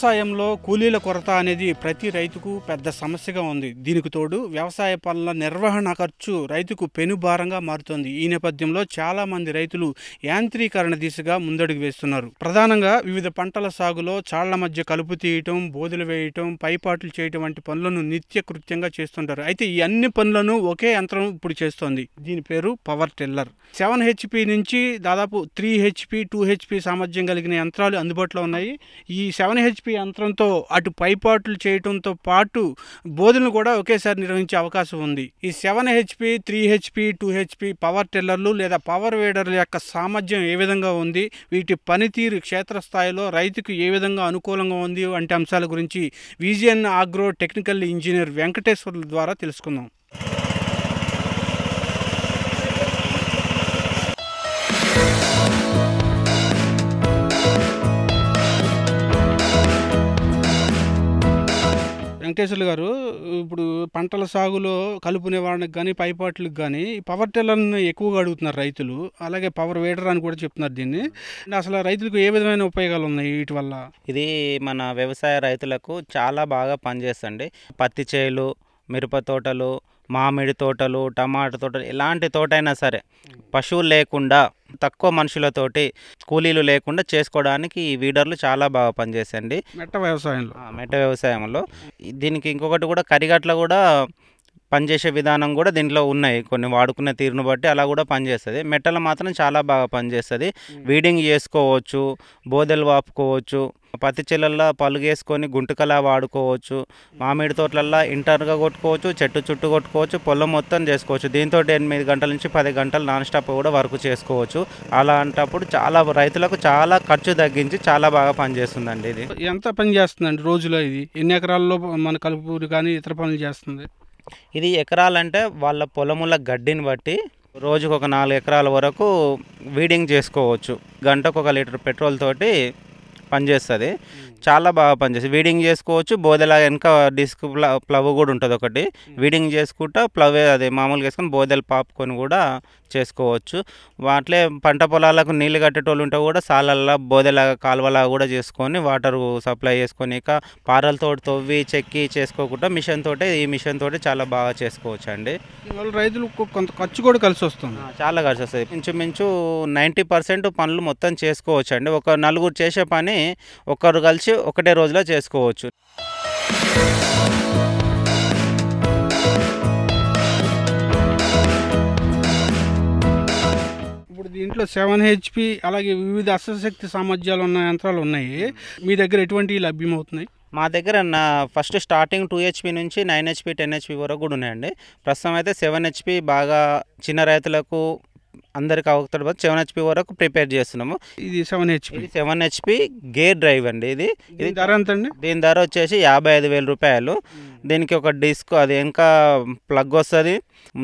వ్యవసాయంలో కూలీల కొరత అనేది ప్రతి రైతుకు పెద్ద సమస్యగా ఉంది దీనికి తోడు వ్యవసాయ పనుల నిర్వహణ ఖర్చు రైతుకు పెనుభారంగా మారుతోంది ఈ నేపథ్యంలో చాలా మంది రైతులు యాంత్రీకరణ దిశగా ముందడుగు వేస్తున్నారు ప్రధానంగా వివిధ పంటల సాగులో చాళ్ల మధ్య కలుపు తీయటం బోధులు వేయటం పైపాట్లు చేయటం వంటి పనులను నిత్య కృత్యంగా చేస్తుంటారు అయితే ఈ అన్ని పనులను ఒకే యంత్రం ఇప్పుడు చేస్తోంది దీని పేరు పవర్ టెల్లర్ సెవెన్ హెచ్పి నుంచి దాదాపు త్రీ హెచ్పి టూ హెచ్పి సామర్థ్యం కలిగిన యంత్రాలు అందుబాటులో ఉన్నాయి ఈ సెవెన్ హెచ్పి టీడీపీ యంత్రంతో అటు పైపాట్లు చేయడంతో పాటు బోధనలు కూడా ఒకేసారి నిర్వహించే అవకాశం ఉంది ఈ seven HP three HP two HP power టిల్లర్లు లేదా పవర్ వేడర్ల యొక్క సామర్థ్యం ఏ విధంగా ఉంది వీటి పనితీరు క్షేత్రస్థాయిలో రైతుకు ఏ విధంగా అనుకూలంగా ఉంది వంటి అంశాల గురించి విజయన్ ఆగ్రో టెక్నికల్ ఇంజనీర్ వెంకటేశ్వర్ల ద్వారా తెలుసుకుందాం వెంకటేశ్వర్లు గారు ఇప్పుడు పంటల సాగులో కలుపు నివారణకు కానీ పైపాట్లకు కానీ పవర్ టెల్లర్ని ఎక్కువగా అడుగుతున్నారు రైతులు అలాగే పవర్ వేటర్ అని కూడా చెప్తున్నారు దీన్ని అసలు రైతులకు ఏ విధమైన ఉపయోగాలు ఉన్నాయి వీటి వల్ల ఇది మన వ్యవసాయ రైతులకు చాలా బాగా పనిచేస్తుంది పత్తి చేలు మిరప తోటలు మామిడి తోటలు టమాటా తోటలు ఎలాంటి తోట అయినా సరే పశువులు లేకుండా తక్కువ మనుషులతోటి కూలీలు లేకుండా చేసుకోవడానికి ఈ వీడర్లు చాలా బాగా పనిచేసండి మెట్ట వ్యవసాయంలో మెట్ట వ్యవసాయంలో దీనికి ఇంకొకటి కూడా కరిగట్ల కూడా పనిచేసే విధానం కూడా దీంట్లో ఉన్నాయి కొన్ని వాడుకునే తీరును బట్టి అలా కూడా పనిచేస్తుంది మెట్టలు మాత్రం చాలా బాగా పనిచేస్తుంది వీడింగ్ చేసుకోవచ్చు బోదెలు వాపుకోవచ్చు పత్తి చేలల్లో పలుగేసుకొని గుంటకలా వాడుకోవచ్చు మామిడి తోటలల్లో ఇంటర్గా కొట్టుకోవచ్చు చెట్టు చుట్టూ కొట్టుకోవచ్చు పొలం మొత్తం చేసుకోవచ్చు దీంతో ఎనిమిది గంటల నుంచి పది గంటలు నాన్ స్టాప్ కూడా వర్క్ చేసుకోవచ్చు అలాంటప్పుడు చాలా రైతులకు చాలా ఖర్చు తగ్గించి చాలా బాగా పనిచేస్తుందండి ఇది ఎంత పని చేస్తుందండి రోజులో ఇది ఎన్ని ఎకరాల్లో మన కలుపు కానీ ఇతర పనులు చేస్తుంది ఇది ఎకరాలంటే వాళ్ళ పొలముల గడ్డిని బట్టి రోజుకు ఒక నాలుగు ఎకరాల వరకు వీడింగ్ చేసుకోవచ్చు గంటకు ఒక లీటర్ పెట్రోల్ తోటి పనిచేస్తుంది చాలా బాగా పనిచేస్తుంది వీడింగ్ చేసుకోవచ్చు బోదెల వెనక డిస్క్ ప్లవ్ కూడా ఉంటుంది ఒకటి వీడింగ్ చేసుకుంటా ప్లవ్ అదే మామూలుగా వేసుకొని బోదెలు పాపుకొని కూడా చేసుకోవచ్చు వాటిలే పంట పొలాలకు నీళ్ళు కట్టేటోళ్ళు ఉంటే కూడా సాలల్లా బోదెలాగా కాలువలా కూడా చేసుకొని వాటర్ సప్లై చేసుకొని ఇక పారలతో తవ్వి చెక్కి చేసుకోకుండా మిషన్ తోటే ఈ మిషన్ తోటి చాలా బాగా చేసుకోవచ్చు అండి రైతులు కొంత ఖర్చు కూడా కలిసి వస్తుంది చాలా ఖర్చు వస్తుంది ఇంచుమించు నైంటీ పర్సెంట్ పనులు మొత్తం చేసుకోవచ్చు అండి ఒక నలుగురు చేసే పని ఒకరు కలిసి ఒకటే రోజులో చేసుకోవచ్చు ఇప్పుడు దీంట్లో సెవెన్ హెచ్పి అలాగే వివిధ అశ్వశక్తి సామర్థ్యాలు ఉన్న యంత్రాలు ఉన్నాయి మీ దగ్గర ఎటువంటి లభ్యమవుతున్నాయి మా దగ్గర నా ఫస్ట్ స్టార్టింగ్ టూ హెచ్పి నుంచి నైన్ హెచ్పి టెన్ హెచ్పి వరకు కూడా ఉన్నాయండి ప్రస్తుతం అయితే సెవెన్ హెచ్పి బాగా చిన్న రైతులకు అందరికి అవతల సెవెన్ హెచ్పి వరకు ప్రిపేర్ చేస్తున్నాము ఇది seven HP seven HP gear drive అండి ఇది ఇది ధర ఎంత అండి దీని ధర వచ్చేసి యాభై ఐదు వేల రూపాయలు దీనికి ఒక డిస్క్ అది ఇంకా ప్లగ్ వస్తుంది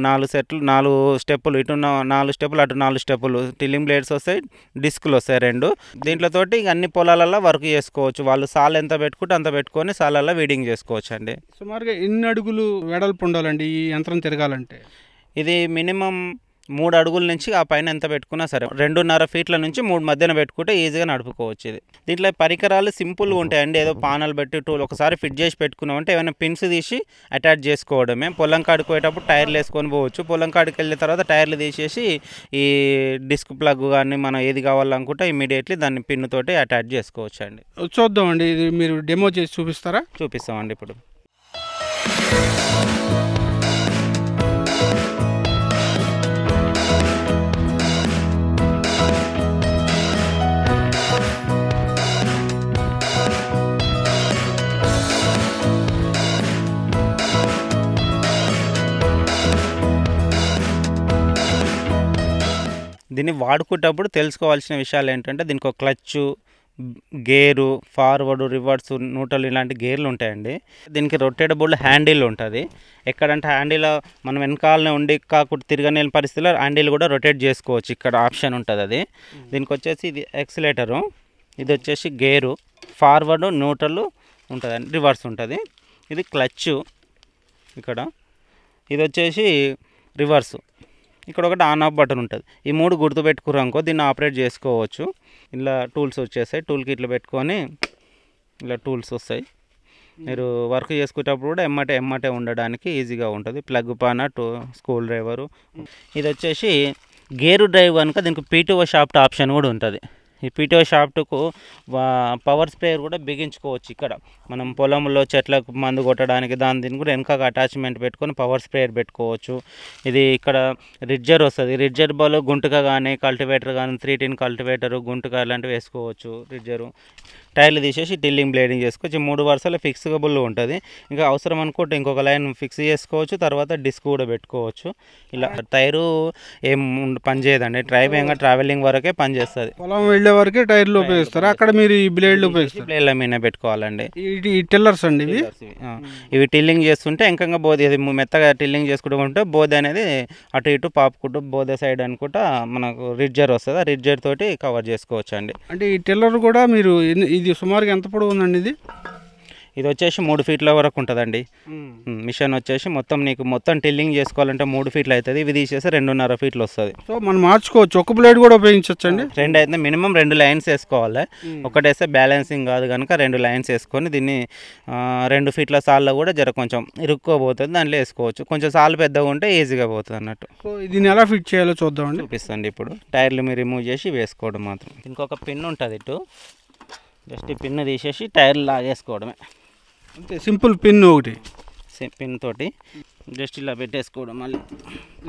నాలుగు సెట్లు నాలుగు స్టెప్పులు ఇటు నాలుగు స్టెప్పులు అటు నాలుగు స్టెప్పులు టిల్లింగ్ బ్లేడ్స్ వస్తాయి డిస్కులు వస్తాయి రెండు ఇక అన్ని పొలాలలో వర్క్ చేసుకోవచ్చు వాళ్ళు సాల్ ఎంత పెట్టుకుంటే అంత పెట్టుకొని సాలల్లో వీడింగ్ చేసుకోవచ్చు అండి సుమారుగా ఎన్ని అడుగులు వెడల్పు ఉండాలండి ఈ యంత్రం తిరగాలంటే ఇది మినిమం మూడు అడుగుల నుంచి ఆ పైన ఎంత పెట్టుకున్నా సరే రెండున్నర ఫీట్ల నుంచి మూడు మధ్యన పెట్టుకుంటే ఈజీగా నడుపుకోవచ్చు ఇది దీంట్లో పరికరాలు సింపుల్గా ఉంటాయండి ఏదో పానాలు పెట్టి టూల్ ఒకసారి ఫిట్ చేసి పెట్టుకున్నామంటే ఏమైనా పిన్స్ తీసి అటాచ్ చేసుకోవడమే పొలం కాడికి పోయేటప్పుడు టైర్లు వేసుకొని పోవచ్చు పొలం కాడికి వెళ్ళిన తర్వాత టైర్లు తీసేసి ఈ డిస్క్ ప్లగ్ కానీ మనం ఏది కావాలనుకుంటే ఇమీడియట్లీ దాన్ని పిన్నుతోటి అటాచ్ చేసుకోవచ్చు అండి చూద్దామండి ఇది మీరు డెమో చేసి చూపిస్తారా చూపిస్తామండి ఇప్పుడు దీన్ని వాడుకునేటప్పుడు తెలుసుకోవాల్సిన విషయాలు ఏంటంటే దీనికి ఒక క్లచ్ గేరు ఫార్వర్డ్ రివర్స్ నూటలు ఇలాంటి గేర్లు ఉంటాయండి దీనికి బోర్డు హ్యాండిల్ ఉంటుంది ఎక్కడంటే హ్యాండిల్ మనం వెనకాలనే ఉండి కాకుండా తిరగని పరిస్థితిలో హ్యాండిల్ కూడా రొటేట్ చేసుకోవచ్చు ఇక్కడ ఆప్షన్ ఉంటుంది అది దీనికి వచ్చేసి ఇది ఎక్సిలేటరు ఇది వచ్చేసి గేరు ఫార్వర్డ్ న్యూట్రల్ ఉంటుందండి రివర్స్ ఉంటుంది ఇది క్లచ్ ఇక్కడ ఇది వచ్చేసి రివర్సు ఇక్కడ ఒకటి ఆన్ ఆఫ్ బటన్ ఉంటుంది ఈ మూడు గుర్తుపెట్టుకురాకో దీన్ని ఆపరేట్ చేసుకోవచ్చు ఇలా టూల్స్ వచ్చేస్తాయి టూల్ కిట్లు పెట్టుకొని ఇలా టూల్స్ వస్తాయి మీరు వర్క్ చేసుకునేటప్పుడు కూడా ఎమ్మటే ఎమ్మటే ఉండడానికి ఈజీగా ఉంటుంది ప్లగ్ పాన టూ స్కూల్ డ్రైవరు ఇది వచ్చేసి గేరు డ్రైవ్ కనుక దీనికి పీటీఓ షాఫ్ట్ ఆప్షన్ కూడా ఉంటుంది ఈ పీటో షాఫ్ట్కు పవర్ స్ప్రేయర్ కూడా బిగించుకోవచ్చు ఇక్కడ మనం పొలంలో చెట్లకు మందు కొట్టడానికి దాని దీన్ని కూడా వెనక అటాచ్మెంట్ పెట్టుకొని పవర్ స్ప్రేయర్ పెట్టుకోవచ్చు ఇది ఇక్కడ రిడ్జర్ వస్తుంది రిడ్జర్ బాల్ గుంటుక కానీ కల్టివేటర్ కానీ త్రీ టీన్ కల్టివేటర్ గుంటుక ఇలాంటివి వేసుకోవచ్చు రిడ్జరు టైర్లు తీసేసి టిల్లింగ్ బ్లేడింగ్ చేసుకోవచ్చు మూడు వరుసలు ఫిక్స్గబుల్ ఉంటుంది ఇంకా అవసరం అనుకుంటే ఇంకొక లైన్ ఫిక్స్ చేసుకోవచ్చు తర్వాత డిస్క్ కూడా పెట్టుకోవచ్చు ఇలా టైరు ఏం పనిచేయదండి ట్రైబ్ ఇంకా ట్రావెలింగ్ వరకే పనిచేస్తుంది పొలం వెళ్ళే వరకే టైర్లు ఉపయోగిస్తారు అక్కడ మీరు ఈ బ్లేడ్లు ఉపయోగిస్తారు బ్లేడ్ల మీద పెట్టుకోవాలండి ఈ టిల్లర్స్ అండి ఇవి ఇవి టిల్లింగ్ చేస్తుంటే ఇంకా బోధి మెత్తగా టిల్లింగ్ చేసుకుంటూ ఉంటే బోధి అనేది అటు ఇటు పాపుకుంటూ బోధ సైడ్ అనుకుంటా మనకు రిడ్జర్ వస్తుంది ఆ రిడ్జర్ తోటి కవర్ చేసుకోవచ్చు అండి అంటే ఈ టిల్లర్ కూడా మీరు ఇది ఇది సుమారుగా ఎంత పొడవు ఉందండి ఇది ఇది వచ్చేసి మూడు ఫీట్ల వరకు ఉంటుందండి మిషన్ వచ్చేసి మొత్తం నీకు మొత్తం టిల్లింగ్ చేసుకోవాలంటే మూడు ఫీట్లు అవుతుంది ఇవి తీసేసి రెండున్నర ఫీట్లు వస్తుంది సో మనం మార్చుకోవచ్చు ఒక బ్లేడ్ కూడా ఉపయోగించవచ్చండి రెండు అయితే మినిమం రెండు లైన్స్ వేసుకోవాలి ఒకటేస్తే బ్యాలెన్సింగ్ కాదు కనుక రెండు లైన్స్ వేసుకొని దీన్ని రెండు ఫీట్ల సాల్లో కూడా జర కొంచెం ఇరుక్కోబోతుంది దాంట్లో వేసుకోవచ్చు కొంచెం సాల్ పెద్దగా ఉంటే ఈజీగా పోతుంది అన్నట్టు సో దీన్ని ఎలా ఫిట్ చేయాలో చూద్దామండి చూపిస్తుంది ఇప్పుడు టైర్లు మీరు రిమూవ్ చేసి వేసుకోవడం మాత్రం ఇంకొక పిన్ ఉంటుంది ఇటు జస్ట్ ఈ పిన్ను తీసేసి టైర్లు లాగేసుకోవడమే అంతే సింపుల్ పిన్ ఒకటి పిన్ తోటి జస్ట్ ఇలా పెట్టేసుకోవడం మళ్ళీ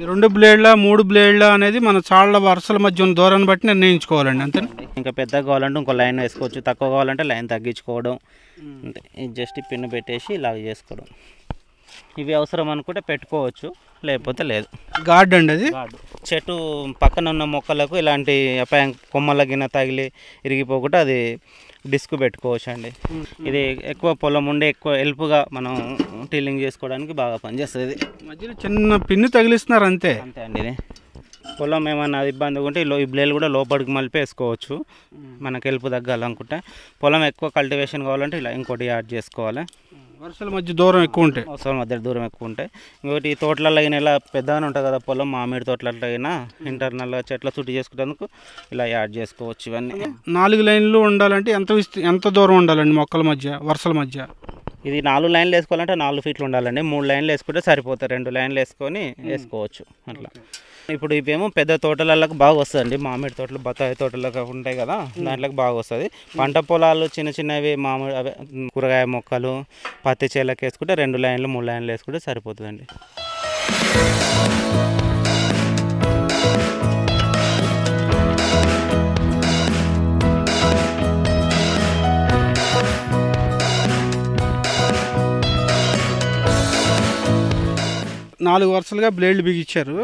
రెండు బ్లేడ్ల మూడు బ్లేడ్ల అనేది మన చాలా వరుసల మధ్య ఉన్న దూరాన్ని బట్టి నిర్ణయించుకోవాలండి అంతే ఇంకా పెద్దగా కావాలంటే ఇంకో లైన్ వేసుకోవచ్చు తక్కువ కావాలంటే లైన్ తగ్గించుకోవడం అంతే జస్ట్ పిన్ పెట్టేసి ఇలా చేసుకోవడం ఇవి అవసరం అనుకుంటే పెట్టుకోవచ్చు లేకపోతే లేదు గార్డ్ అండి అది చెట్టు పక్కన ఉన్న మొక్కలకు ఇలాంటి అపాయం కొమ్మల గిన్నె తగిలి ఇరిగిపోకుండా అది డిస్క్ పెట్టుకోవచ్చు అండి ఇది ఎక్కువ పొలం ఉండే ఎక్కువ హెల్ప్గా మనం టీలింగ్ చేసుకోవడానికి బాగా పనిచేస్తుంది మధ్యలో చిన్న పిన్ను తగిలిస్తున్నారు అంతే అంతే అండి పొలం ఏమైనా ఇబ్బంది ఉంటే ఈ బ్లేలు కూడా లోపలికి మలిపేసుకోవచ్చు మనకు ఎలుపు తగ్గాలనుకుంటే పొలం ఎక్కువ కల్టివేషన్ కావాలంటే ఇలా ఇంకోటి యాడ్ చేసుకోవాలి వర్షాల మధ్య దూరం ఎక్కువ ఉంటాయి వర్షాల మధ్య దూరం ఎక్కువ ఉంటాయి ఇంకోటి ఈ తోటలలో అయినా ఇలా పెద్దగానే ఉంటుంది కదా పొలం మామిడి తోటలలో అయినా ఇంటర్నల్గా చెట్ల చుట్టి చేసుకునేందుకు ఇలా యాడ్ చేసుకోవచ్చు ఇవన్నీ నాలుగు లైన్లు ఉండాలంటే ఎంత ఎంత దూరం ఉండాలండి మొక్కల మధ్య వర్షాల మధ్య ఇది నాలుగు లైన్లు వేసుకోవాలంటే నాలుగు ఫీట్లు ఉండాలండి మూడు లైన్లు వేసుకుంటే సరిపోతాయి రెండు లైన్లు వేసుకొని వేసుకోవచ్చు అట్లా ఇప్పుడు ఇవేమో పెద్ద తోటలకు బాగా అండి మామిడి తోటలు బత్తాయి తోటలకు ఉంటాయి కదా దాంట్లోకి బాగా వస్తుంది పంట పొలాలు చిన్న చిన్నవి మామిడి అవే కూరగాయ మొక్కలు పత్తి చేలకు వేసుకుంటే రెండు లైన్లు మూడు లైన్లు వేసుకుంటే సరిపోతుందండి నాలుగు వరుసలుగా బ్లేడ్లు బిగించారు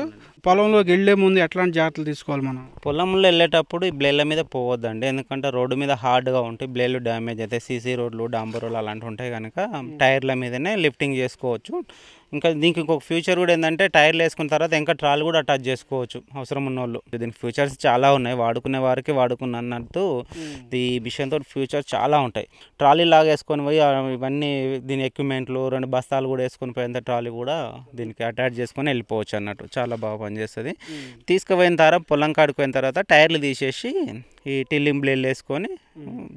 పొలంలోకి వెళ్లే ముందు ఎట్లాంటి జాగ్రత్తలు తీసుకోవాలి మనం పొలంలో వెళ్ళేటప్పుడు ఈ బ్లేడ్ల మీద పోవద్దండి ఎందుకంటే రోడ్డు మీద హార్డ్గా ఉంటాయి బ్లేడ్లు డ్యామేజ్ అయితే సీసీ రోడ్లు డాంబర్ రోడ్లు అలాంటివి ఉంటాయి కనుక టైర్ల మీదనే లిఫ్టింగ్ చేసుకోవచ్చు ఇంకా దీనికి ఇంకొక ఫ్యూచర్ కూడా ఏంటంటే టైర్లు వేసుకున్న తర్వాత ఇంకా ట్రాల్ కూడా అటాచ్ చేసుకోవచ్చు అవసరం ఉన్న వాళ్ళు దీనికి ఫ్యూచర్స్ చాలా ఉన్నాయి వాడుకునే వారికి వాడుకున్న అన్నట్టు hmm. ఈ మిషన్తో ఫ్యూచర్ చాలా ఉంటాయి ట్రాలీ లాగా వేసుకొని పోయి ఇవన్నీ దీని ఎక్విప్మెంట్లు రెండు బస్తాలు కూడా వేసుకొని పోయేంత ట్రాలీ కూడా దీనికి అటాచ్ చేసుకొని వెళ్ళిపోవచ్చు అన్నట్టు చాలా బాగా పనిచేస్తుంది hmm. తీసుకుపోయిన తర్వాత పొలం కాడుకుపోయిన తర్వాత టైర్లు తీసేసి ఈ టిల్లింగ్ బ్లేడ్ వేసుకొని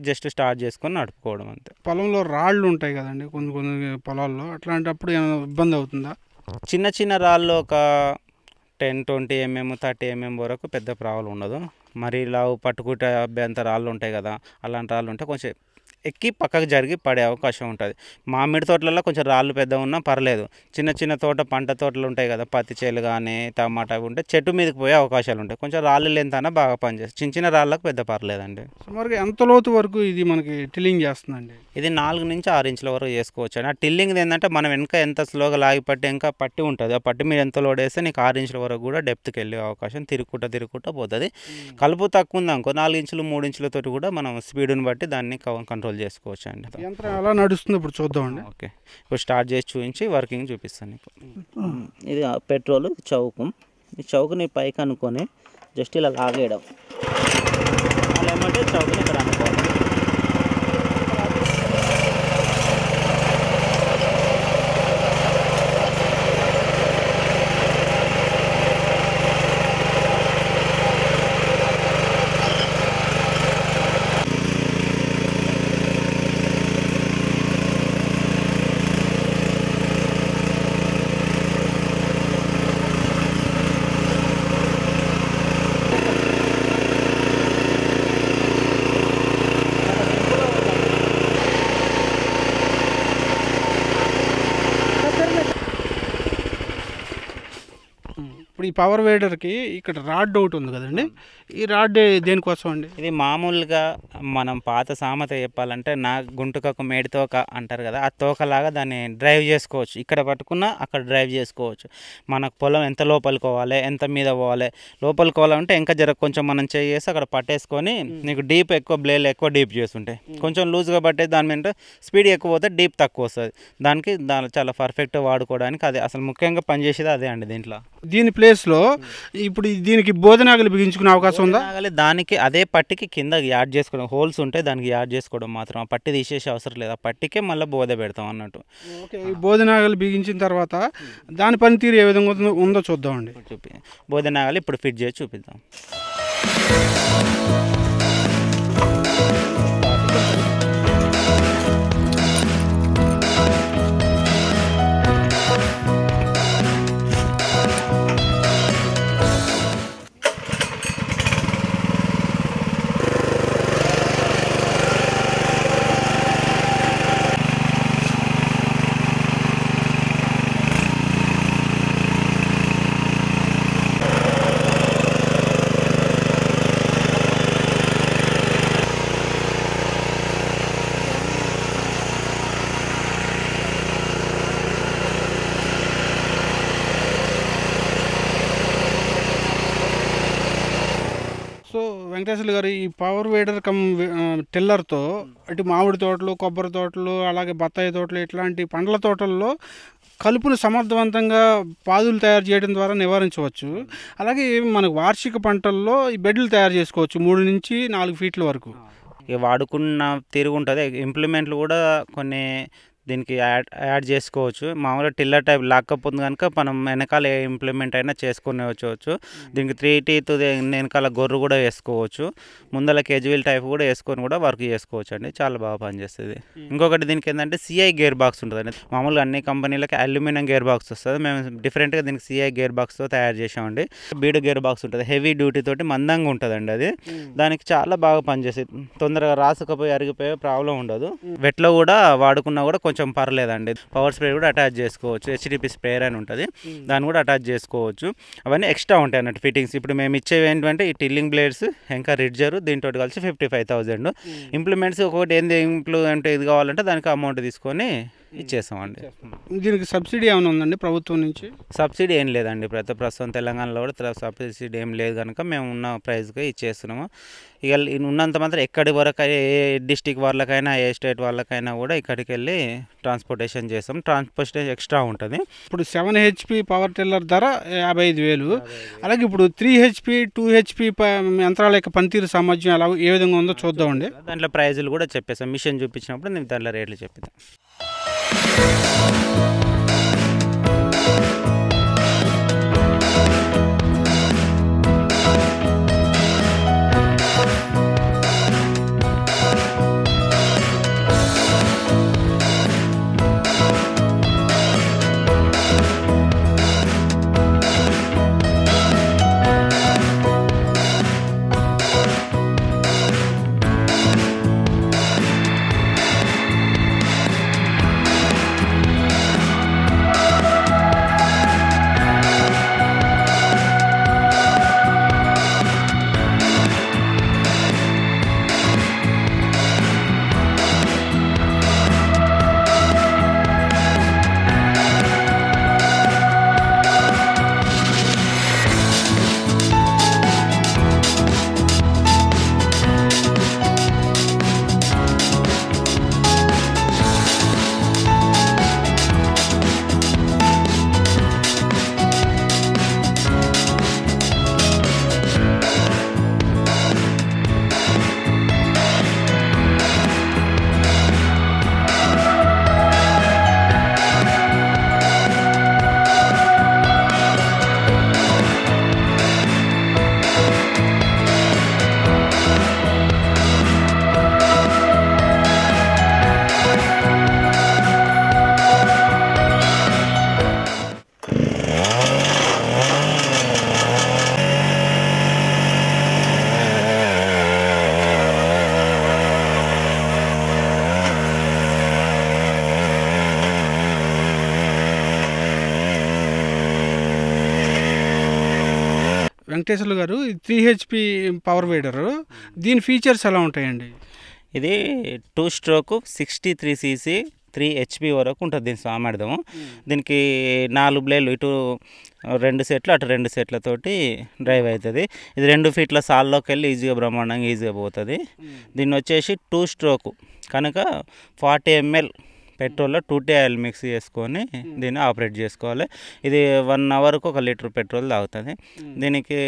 జస్ట్ స్టార్ట్ చేసుకొని నడుపుకోవడం అంతే పొలంలో రాళ్ళు ఉంటాయి కదండి కొన్ని కొన్ని పొలాల్లో అట్లాంటప్పుడు ఏమైనా ఇబ్బంది అవుతుందా చిన్న చిన్న రాళ్ళు ఒక ten twenty mm thirty mm వరకు పెద్ద ప్రాబ్లం ఉండదు మరి ఇలా పట్టుకుంటే అభ్యంత రాళ్ళు ఉంటాయి కదా అలాంటి రాళ్ళు ఉంటే కొంచెం ఎక్కి పక్కకు జరిగి పడే అవకాశం ఉంటుంది మామిడి తోటలలో కొంచెం రాళ్ళు పెద్ద ఉన్నా పర్లేదు చిన్న చిన్న తోట పంట తోటలు ఉంటాయి కదా పత్తి చేలు కానీ టమాటా ఉంటే చెట్టు మీదకి పోయే అవకాశాలు ఉంటాయి కొంచెం రాళ్ళు లేనితన బాగా పనిచేస్తుంది చిన్న చిన్న రాళ్ళకు పెద్ద పర్లేదండి సుమారుగా ఎంత లోతు వరకు ఇది మనకి టిల్లింగ్ చేస్తుందండి ఇది నాలుగు నుంచి ఆరు ఇంచుల వరకు చేసుకోవచ్చు అండి ఆ టిల్లింగ్ ఏంటంటే మనం వెనక ఎంత స్లోగా లాగి పట్టి ఇంకా పట్టి ఉంటుంది ఆ పట్టి మీరు ఎంత లోడ్ వేస్తే నీకు ఆరు ఇంచుల వరకు కూడా డెప్త్కి వెళ్ళే అవకాశం తిరుగుకుంటా తిరుగుకుంటా పోతుంది కలుపు తక్కువ ఉందనుకో నాలుగు ఇంచులు మూడు ఇంచులతోటి కూడా మనం స్పీడ్ని బట్టి దాన్ని కంట్రోల్ అమలు చేసుకోవచ్చు అండి యంత్రం ఎలా నడుస్తుంది ఇప్పుడు చూద్దామండి ఓకే ఇప్పుడు స్టార్ట్ చేసి చూపించి వర్కింగ్ చూపిస్తాను మీకు ఇది పెట్రోల్ చౌకం ఈ చౌకని పైకి అనుకొని జస్ట్ ఇలా లాగేయడం అలా ఏమంటే చౌకని ఈ పవర్ వేడర్కి ఇక్కడ రాడ్ ఒకటి ఉంది కదండి ఈ రాడ్ దేనికోసం అండి ఇది మామూలుగా మనం పాత సామెత చెప్పాలంటే నా గుంటుకకు మేడి తోక అంటారు కదా ఆ తోకలాగా దాన్ని డ్రైవ్ చేసుకోవచ్చు ఇక్కడ పట్టుకున్నా అక్కడ డ్రైవ్ చేసుకోవచ్చు మనకు పొలం ఎంత లోపలికి పోవాలి ఎంత మీద పోవాలి లోపలికి పోవాలంటే ఇంకా జర కొంచెం మనం చేసి అక్కడ పట్టేసుకొని నీకు డీప్ ఎక్కువ బ్లేలు ఎక్కువ డీప్ చేస్తుంటాయి కొంచెం లూజ్గా పట్టే దాని మీద స్పీడ్ ఎక్కువ పోతే డీప్ తక్కువ వస్తుంది దానికి దాని చాలా పర్ఫెక్ట్ వాడుకోవడానికి అదే అసలు ముఖ్యంగా పనిచేసేది అదే అండి దీంట్లో దీని ప్లేస్లో ఇప్పుడు దీనికి బోధనాగలి బిగించుకునే అవకాశం ఉందా దానికి అదే పట్టికి కింద యాడ్ చేసుకోవడం హోల్స్ ఉంటే దానికి యాడ్ చేసుకోవడం మాత్రం ఆ పట్టి తీసేసే అవసరం లేదు ఆ పట్టికే మళ్ళీ బోధ పెడతాం అన్నట్టు ఈ బోధనాగలి బిగించిన తర్వాత దాని పనితీరు ఏ విధంగా ఉందో- ఉందో చూద్దామండి చూపి బోధనాగలి ఇప్పుడు ఫిట్ చేసి చూపిద్దాం వెంకటేశ్వర్లు గారు ఈ పవర్ వేడర్ కమ్ టిల్లర్తో అటు మామిడి తోటలు కొబ్బరి తోటలు అలాగే బత్తాయి తోటలు ఇట్లాంటి పండ్ల తోటల్లో కలుపును సమర్థవంతంగా పాదులు తయారు చేయడం ద్వారా నివారించవచ్చు అలాగే మనకు వార్షిక పంటల్లో ఈ బెడ్లు తయారు చేసుకోవచ్చు మూడు నుంచి నాలుగు ఫీట్ల వరకు వాడుకున్న తీరుగుంటుంది ఉంటుంది ఇంప్లిమెంట్లు కూడా కొన్ని దీనికి యాడ్ యాడ్ చేసుకోవచ్చు మామూలుగా టిల్లర్ టైప్ లేకపోతే కనుక మనం వెనకాల ఇంప్లిమెంట్ అయినా చేసుకునే వచ్చవచ్చు దీనికి త్రీ టీత్ వెనకాల గొర్రు కూడా వేసుకోవచ్చు ముందల కేజీవీల్ టైప్ కూడా వేసుకొని కూడా వర్క్ చేసుకోవచ్చు అండి చాలా బాగా పనిచేస్తుంది ఇంకొకటి దీనికి ఏంటంటే సిఐ గేర్ బాక్స్ ఉంటుంది మామూలుగా అన్ని కంపెనీలకి అల్యూమినియం గేర్ బాక్స్ వస్తుంది మేము డిఫరెంట్గా దీనికి సిఐ గేర్ బాక్స్తో తయారు చేసామండి బీడు గేర్ బాక్స్ ఉంటుంది హెవీ డ్యూటీ తోటి మందంగా ఉంటుందండి అది దానికి చాలా బాగా పనిచేస్తుంది తొందరగా రాసుకపోయి అరిగిపోయే ప్రాబ్లం ఉండదు వెట్లో కూడా వాడుకున్నా కూడా కొంచెం కొంచెం పర్లేదండి పవర్ స్ప్రే కూడా అటాచ్ చేసుకోవచ్చు హెచ్డిపి స్ప్రేయర్ అని ఉంటుంది hmm. దాన్ని కూడా అటాచ్ చేసుకోవచ్చు అవన్నీ ఎక్స్ట్రా ఉంటాయి అన్నట్టు ఫిట్టింగ్స్ ఇప్పుడు మేము ఇచ్చేవి ఏంటంటే ఈ టిల్లింగ్ బ్లేడ్స్ ఇంకా రిడ్జర్ దీంతో కలిసి ఫిఫ్టీ ఫైవ్ థౌజండ్ ఇంప్లిమెంట్స్ ఒకటి ఏంది ఇంప్లిమెంట్ ఇది కావాలంటే దానికి అమౌంట్ తీసుకొని ఇచ్చేసామండి దీనికి సబ్సిడీ ఏమైనా ఉందండి ప్రభుత్వం నుంచి సబ్సిడీ ఏం లేదండి ప్రతి ప్రస్తుతం తెలంగాణలో కూడా సబ్సిడీ ఏం లేదు కనుక మేము ఉన్న ప్రైజ్కి ఇచ్చేస్తున్నాము ఇక ఉన్నంత మాత్రం ఎక్కడి వరకు ఏ డిస్టిక్ వాళ్ళకైనా ఏ స్టేట్ వాళ్ళకైనా కూడా ఇక్కడికి వెళ్ళి ట్రాన్స్పోర్టేషన్ చేస్తాం ట్రాన్స్పోర్టేషన్ ఎక్స్ట్రా ఉంటుంది ఇప్పుడు సెవెన్ హెచ్పి పవర్ టిల్లర్ ధర యాభై ఐదు వేలు అలాగే ఇప్పుడు త్రీ హెచ్పి టూ హెచ్పి యంత్రాల యొక్క పనితీరు సామర్థ్యం ఎలా ఏ విధంగా ఉందో చూద్దామండి దాంట్లో ప్రైజులు కూడా చెప్పేస్తాం మిషన్ చూపించినప్పుడు నేను దాంట్లో రేట్లు చెప్తాం Thank you. Venkateswarlu garu three HP power weeder దీని ఫీచర్స్ ఎలా ఉంటాయండి ఇది two stroke sixty three CC three HP వరకు ఉంటుంది దీని సామర్థ్యం దీనికి నాలుగు బ్లేడ్లు ఇటు రెండు సెట్లు అటు రెండు సెట్లతోటి డ్రైవ్ అవుతుంది ఇది రెండు ఫీట్ల సాల్లోకి వెళ్ళి ఈజీగా బ్రహ్మాండంగా ఈజీగా పోతుంది దీన్ని వచ్చేసి టూ స్ట్రోకు కనుక ఫార్టీ ఎంఎల్ పెట్రోల్లో టూ టే ఆయిల్ మిక్స్ చేసుకొని దీన్ని ఆపరేట్ చేసుకోవాలి ఇది వన్ అవర్కు ఒక లీటర్ పెట్రోల్ తాగుతుంది దీనికి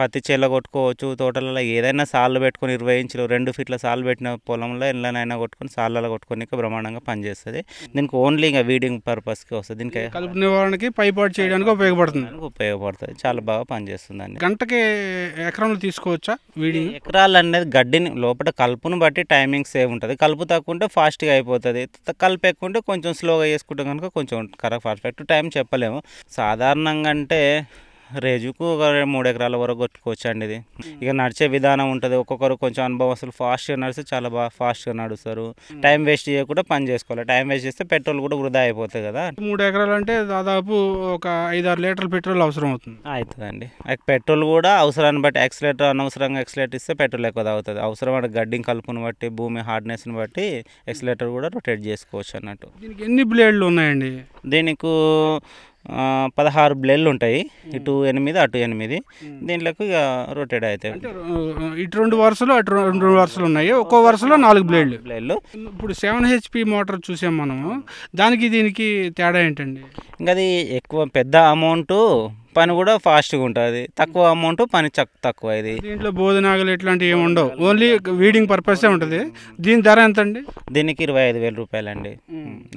పత్తి చేలో కొట్టుకోవచ్చు తోటలలో ఏదైనా సాళ్ళు పెట్టుకొని ఇరవై ఇంచులు రెండు ఫీట్ల సాళ్ళు పెట్టిన పొలంలో ఎన్నైనా కొట్టుకొని సాళ్ళలో కొట్టుకొని బ్రహ్మాండంగా పనిచేస్తుంది దీనికి ఓన్లీ ఇంకా వీడింగ్ పర్పస్కి వస్తుంది దీనికి కలుపు నివారణకి పైపాటు చేయడానికి ఉపయోగపడుతుంది ఉపయోగపడుతుంది చాలా బాగా పనిచేస్తుంది అండి గంటకి ఎకరంలో తీసుకోవచ్చా వీడింగ్ ఎకరాలు అనేది గడ్డిని లోపల కలుపును బట్టి టైమింగ్స్ ఏ ఉంటుంది కలుపు తక్కువ ఉంటే ఫాస్ట్గా అయిపోతుంది కలుపు ఎక్కువ కొంచెం స్లోగా చేసుకుంటాం కనుక కొంచెం కరెక్ట్ పర్ఫెక్ట్ టైం చెప్పలేము సాధారణంగా అంటే రేజుకు ఒక మూడు ఎకరాల వరకు కొట్టుకోవచ్చు అండి ఇది hmm. ఇక నడిచే విధానం ఉంటుంది ఒక్కొక్కరు కొంచెం అనుభవం అసలు ఫాస్ట్గా నడిస్తే చాలా బాగా ఫాస్ట్గా నడుస్తారు టైం hmm. వేస్ట్ చేయకుండా పని చేసుకోవాలి టైం వేస్ట్ చేస్తే పెట్రోల్ కూడా వృధా అయిపోతుంది కదా మూడు ఎకరాలు అంటే దాదాపు ఒక ఐదు ఆరు లీటర్ల పెట్రోల్ అవసరం అవుతుంది అవుతుందండి పెట్రోల్ కూడా అవసరాన్ని బట్టి ఎక్సలేటర్ అనవసరంగా ఎక్సలేటర్ ఇస్తే పెట్రోల్ ఎక్కువ అవుతుంది అవసరం అంటే గడ్డింగ్ కలుపుని బట్టి భూమి హార్డ్నెస్ని బట్టి ఎక్సలేటర్ hmm. కూడా రొటేట్ చేసుకోవచ్చు అన్నట్టు దీనికి ఎన్ని బ్లేడ్లు ఉన్నాయండి దీనికి పదహారు బ్లేళ్ళు ఉంటాయి ఇటు ఎనిమిది అటు ఎనిమిది దీంట్లోకి ఇక రొటేట్ అయితే ఇటు రెండు వరుసలు అటు రెండు వరుసలు ఉన్నాయి ఒక్కో వరుసలో నాలుగు బ్లేడ్లు బ్లేడ్లు ఇప్పుడు సెవెన్ హెచ్పి మోటార్ చూసాం మనము దానికి దీనికి తేడా ఏంటండి ఇంకా అది ఎక్కువ పెద్ద అమౌంట్ పని కూడా ఫాస్ట్గా ఉంటుంది తక్కువ అమౌంట్ పని తక్కువ ఇది దీంట్లో బోధనాగలు ఇట్లాంటివి ఏమి ఉండవు ఓన్లీ వీడింగ్ పర్పసే ఉంటుంది దీని ధర ఎంత అండి దీనికి ఇరవై ఐదు వేల రూపాయలు అండి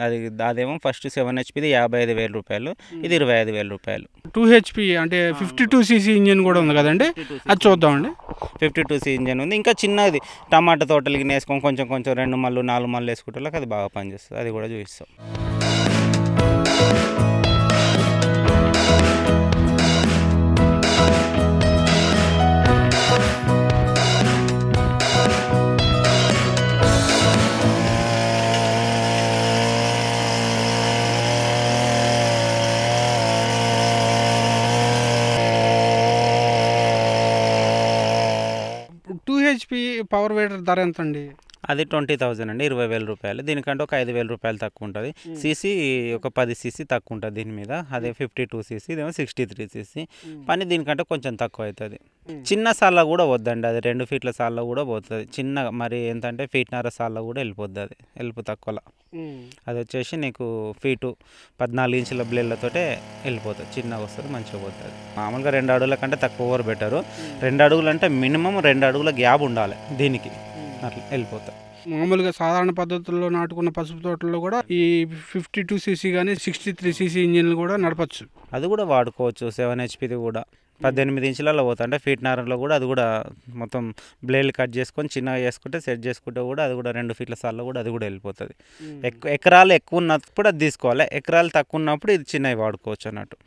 అది అదేమో ఫస్ట్ సెవెన్ హెచ్పిది యాభై ఐదు వేల రూపాయలు ఇది ఇరవై ఐదు వేల రూపాయలు టూ హెచ్పి అంటే ఫిఫ్టీ టూ సీసీ ఇంజిన్ కూడా ఉంది కదండి అది చూద్దామండి ఫిఫ్టీ టూ సీ ఇంజిన్ ఉంది ఇంకా చిన్నది టమాటా తోటలకి నేసుకొని కొంచెం కొంచెం రెండు మళ్ళు నాలుగు మళ్ళీ వేసుకుంటే అది బాగా పనిచేస్తుంది అది కూడా చూపిస్తాం టీహెచ్పి పవర్ వేటర్ ధర ఎంత అండి అది ట్వంటీ థౌజండ్ అండి ఇరవై వేల రూపాయలు దీనికంటే ఒక ఐదు వేల రూపాయలు తక్కువ ఉంటుంది సీసీ ఒక పది సీసీ తక్కువ ఉంటుంది దీని మీద అదే ఫిఫ్టీ టూ సీసీ ఇదేమో సిక్స్టీ త్రీ సీసీ పని దీనికంటే కొంచెం తక్కువ అవుతుంది చిన్న సాల్లో కూడా వద్దండి అది రెండు ఫీట్ల సాల్లో కూడా పోతుంది చిన్న మరి ఏంటంటే ఫీట్నర సాల్లో కూడా వెళ్ళిపోద్ది అది వెళ్ళిపో తక్కువలో అది వచ్చేసి నీకు ఫీటు పద్నాలుగు ఇంచుల బ్లేడ్లతోటే వెళ్ళిపోతుంది చిన్నగా వస్తుంది మంచిగా పోతుంది మామూలుగా రెండు అడుగుల కంటే తక్కువ ఓవర్ బెటరు రెండు అడుగులు అంటే మినిమం రెండు అడుగుల గ్యాప్ ఉండాలి దీనికి అట్లా వెళ్ళిపోతారు మామూలుగా సాధారణ పద్ధతుల్లో నాటుకున్న పసుపు తోటల్లో కూడా ఈ ఫిఫ్టీ టూ సీసీ కానీ సిక్స్టీ త్రీ సీసీ ఇంజిన్లు కూడా నడపచ్చు అది కూడా వాడుకోవచ్చు సెవెన్ హెచ్పిది కూడా పద్దెనిమిది ఇంచులలో పోతా అంటే ఫీట్ నారంలో కూడా అది కూడా మొత్తం బ్లేడ్లు కట్ చేసుకొని చిన్నగా చేసుకుంటే సెట్ చేసుకుంటే కూడా అది కూడా రెండు ఫీట్ల సార్లు కూడా అది కూడా వెళ్ళిపోతుంది ఎకరాలు ఎక్కువ ఉన్నప్పుడు అది తీసుకోవాలి ఎకరాలు తక్కువ ఉన్నప్పుడు ఇది చిన్నవి వాడుకోవచ్చు అన్నట్టు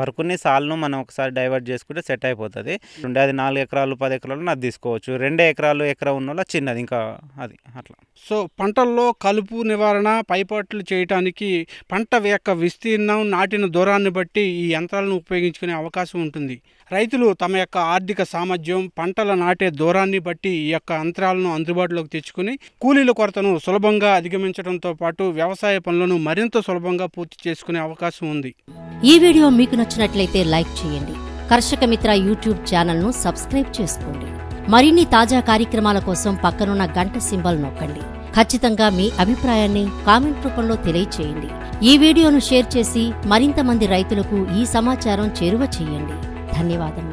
వర్క్ని సాల్ను మనం ఒకసారి డైవర్ట్ చేసుకుంటే సెట్ అయిపోతుంది ఉండే అది నాలుగు ఎకరాలు పది ఎకరాలు అది తీసుకోవచ్చు రెండే ఎకరాలు ఎకరా ఉన్న చిన్నది ఇంకా అది అట్లా సో పంటల్లో కలుపు నివారణ పైపాట్లు చేయడానికి పంట యొక్క విస్తీర్ణం నాటిన దూరాన్ని బట్టి ఈ యంత్రాలను ఉపయోగించుకునే అవకాశం ఉంటుంది రైతులు తమ యొక్క ఆర్థిక సామర్థ్యం పంటల నాటే దూరాన్ని బట్టి ఈ యొక్క అంతరాలను అందుబాటులోకి తెచ్చుకుని కూలీల కొరతను సులభంగా అధిగమించడంతో పాటు వ్యవసాయ పనులను మరింత సులభంగా పూర్తి చేసుకునే అవకాశం ఉంది ఈ వీడియో మీకు నచ్చినట్లయితే లైక్ చేయండి కర్షక మిత్ర యూట్యూబ్ ఛానల్ను సబ్స్క్రైబ్ చేసుకోండి మరిన్ని తాజా కార్యక్రమాల కోసం పక్కనున్న గంట సింబల్ నొక్కండి ఖచ్చితంగా మీ అభిప్రాయాన్ని కామెంట్ రూపంలో తెలియచేయండి ఈ వీడియోను షేర్ చేసి మరింత మంది రైతులకు ఈ సమాచారం చేరువ చేయండి ధన్యవాదములు